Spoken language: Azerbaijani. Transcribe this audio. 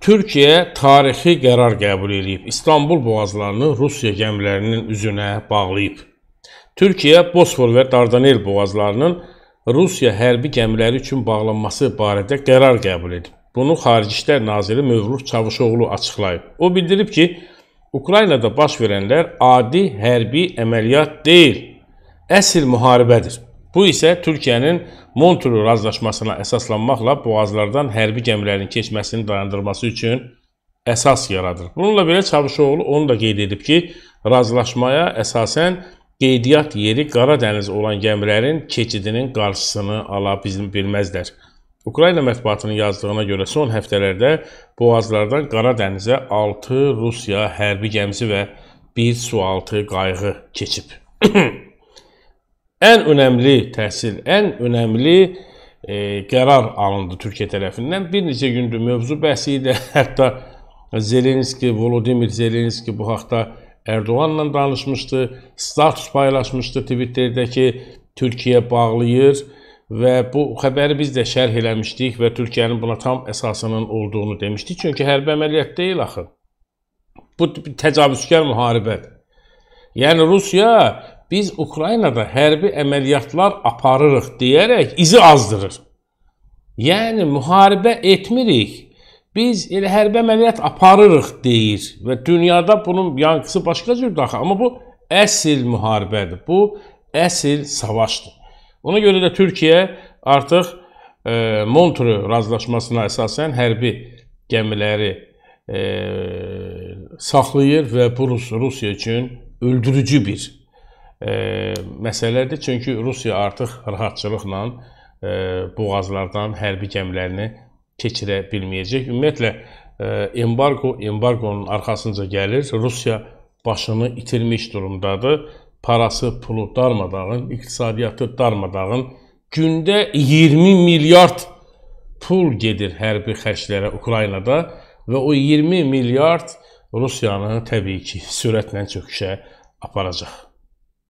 Türkiyə tarixi qərar qəbul edib. İstanbul boğazlarını Rusiya gəmilərinin üzünə bağlayıb. Türkiyə Bosfor və Dardanel boğazlarının Rusiya hərbi gəmiləri üçün bağlanması barədə qərar qəbul edib. Bunu Xarici İşlər naziri Mövlud Çavuşoğlu açıqlayıb. O bildirib ki, Ukraynada baş verənlər adi hərbi əməliyyat deyil, əsl müharibədir. Bu isə Türkiyənin Montreux razılaşmasına əsaslanmaqla boğazlardan hərbi gəmilərin keçməsini dayandırması üçün əsas yaradır. Bununla belə Çavuşoğlu onu da qeyd edib ki, razılaşmaya əsasən qeydiyyat yeri Qara dəniz olan gəmilərin keçidinin qarşısını ala bilməzlər. Ukrayna mətbuatının yazdığına görə son həftələrdə boğazlardan Qara dənizə 6 Rusiya hərbi gəmisi və 1 sualtı qayığı keçib. ən önəmli təhsil, ən önəmli e, qərar alındı Türkiyə tərəfindən. Bir neçə gündür mövzu bəhsi idi. Hətta Zelenski, Volodimir Zelenski bu haqda Erdoğanla danışmışdı, status paylaşmışdı Twitterdəki Türkiyə bağlayır və bu xəbəri biz də şərh eləmişdik və Türkiyənin buna tam əsasının olduğunu demişdik. Çünki hərbi əməliyyat deyil axı. Bu təcavüzkar müharibədir. Yəni Rusiya biz Ukraynada hərbi əməliyyatlar aparırıq deyərək izi azdırır. Yəni müharibə etmirik. Biz elə hərbi əməliyyat aparırıq deyir və dünyada bunun yankısı başqa cürdür axı, amma bu əsl müharibədir. Bu əsl savaşdır. Ona görə də Türkiyə artıq e, Montreux razılaşmasına əsasən hərbi gəmiləri e, saxlayır və bu Rus Rusiya üçün öldürücü bir məsələdir. Çünki Rusiya artıq rahatçılıqla ə, boğazlardan hərbi gəmilərini keçirə bilməyəcək. Ümumiyyətlə embargo embargonun arxasınca gəlir. Rusiya başını itirmiş durumdadır. Parası, pulu darmadağın, iqtisadiyyatı darmadağın. Gündə 20 milyard pul gedir hərbi xərclərə Ukraynada və o 20 milyard Rusiyanı təbii ki, sürətlə çöküşə aparacaq.